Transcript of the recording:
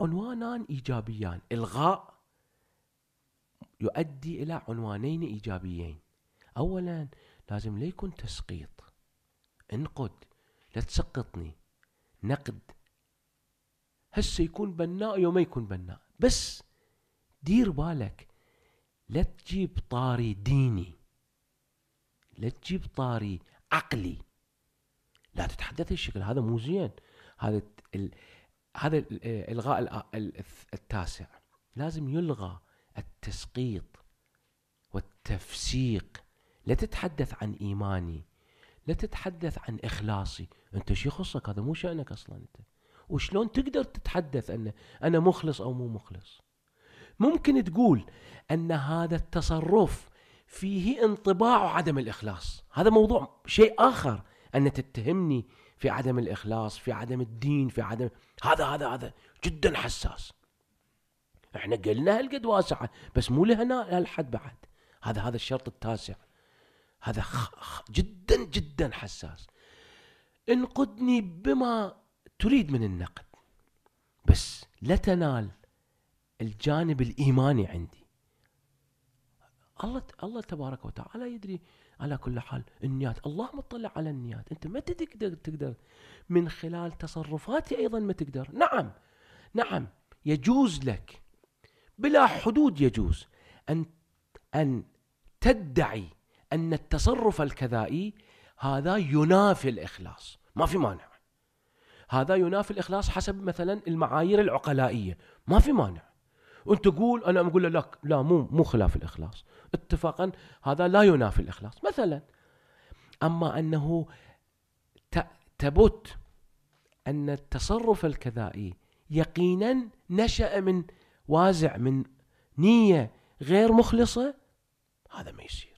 عنوانان إيجابيان إلغاء يؤدي إلى عنوانين إيجابيين أولا لازم لا يكون تسقيط انقد لا تسقطني نقد هسه يكون بناء يوم يكون بناء بس دير بالك لا تجيب طاري ديني لا تجيب طاري عقلي لا تتحدث الشكل هذا مو زين هذا هذا آه، الغاء آه، التاسع لازم يلغى التسقيط والتفسيق لا تتحدث عن ايماني لا تتحدث عن اخلاصي انت شو يخصك هذا مو شانك اصلا انت وشلون تقدر تتحدث ان انا مخلص او مو مخلص ممكن تقول ان هذا التصرف فيه انطباع عدم الاخلاص هذا موضوع شيء اخر ان تتهمني في عدم الاخلاص في عدم الدين في عدم هذا هذا هذا جدا حساس احنا قلنا هالقد واسعه بس مو لهنا هالحد بعد هذا هذا الشرط التاسع هذا خ... جدا جدا حساس انقدني بما تريد من النقد بس لا تنال الجانب الايماني عندي الله الله تبارك وتعالى يدري على كل حال النيات الله مطلع على النيات انت ما تقدر تقدر من خلال تصرفاتي ايضا ما تقدر نعم نعم يجوز لك بلا حدود يجوز ان ان تدعي ان التصرف الكذائي هذا ينافي الاخلاص ما في مانع هذا ينافي الاخلاص حسب مثلا المعايير العقلائيه ما في مانع وانت تقول انا اقول لك لا مو مو خلاف الاخلاص اتفاقا هذا لا ينافي الاخلاص مثلا اما انه تبت ان التصرف الكذائي يقينا نشا من وازع من نيه غير مخلصه هذا ما يصير